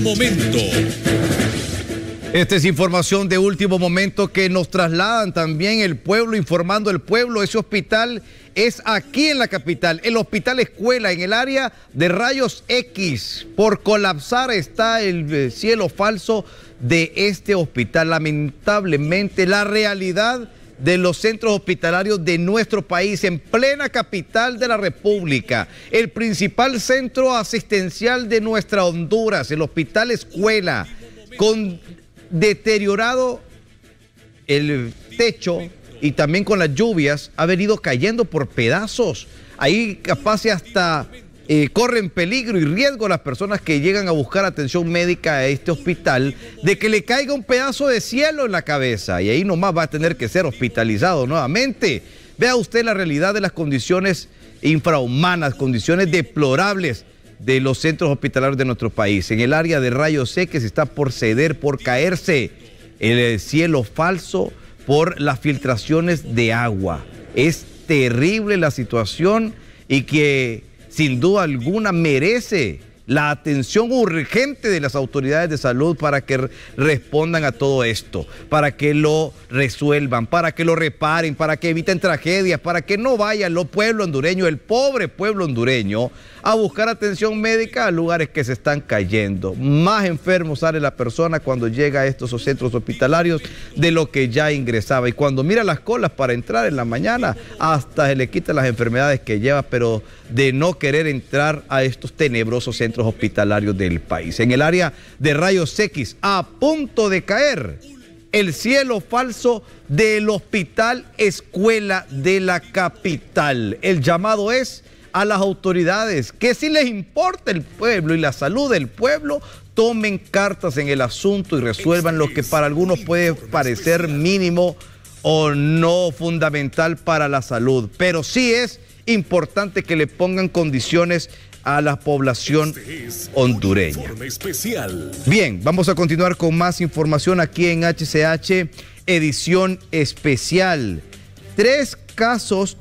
momento. Esta es información de último momento que nos trasladan también el pueblo, informando el pueblo. Ese hospital es aquí en la capital, el hospital escuela, en el área de rayos X. Por colapsar está el eh, cielo falso de este hospital. Lamentablemente, la realidad de los centros hospitalarios de nuestro país, en plena capital de la República, el principal centro asistencial de nuestra Honduras, el Hospital Escuela, con deteriorado el techo y también con las lluvias, ha venido cayendo por pedazos. Ahí capaz hasta eh, corren peligro y riesgo las personas que llegan a buscar atención médica a este hospital de que le caiga un pedazo de cielo en la cabeza y ahí nomás va a tener que ser hospitalizado nuevamente. Vea usted la realidad de las condiciones infrahumanas, condiciones deplorables de los centros hospitalarios de nuestro país. En el área de rayos C que se está por ceder, por caerse el eh, cielo falso por las filtraciones de agua. Es terrible la situación y que sin duda alguna merece la atención urgente de las autoridades de salud para que respondan a todo esto, para que lo resuelvan, para que lo reparen, para que eviten tragedias, para que no vayan el pueblo hondureño, el pobre pueblo hondureño, a buscar atención médica a lugares que se están cayendo. Más enfermo sale la persona cuando llega a estos centros hospitalarios de lo que ya ingresaba. Y cuando mira las colas para entrar en la mañana, hasta se le quitan las enfermedades que lleva, pero de no querer entrar a estos tenebrosos centros hospitalarios del país. En el área de rayos X, a punto de caer el cielo falso del Hospital Escuela de la Capital. El llamado es a las autoridades que si les importa el pueblo y la salud del pueblo, tomen cartas en el asunto y resuelvan lo que para algunos puede parecer mínimo o no fundamental para la salud, pero sí es importante que le pongan condiciones a la población este hondureña. Bien, vamos a continuar con más información aquí en HCH, edición especial. Tres casos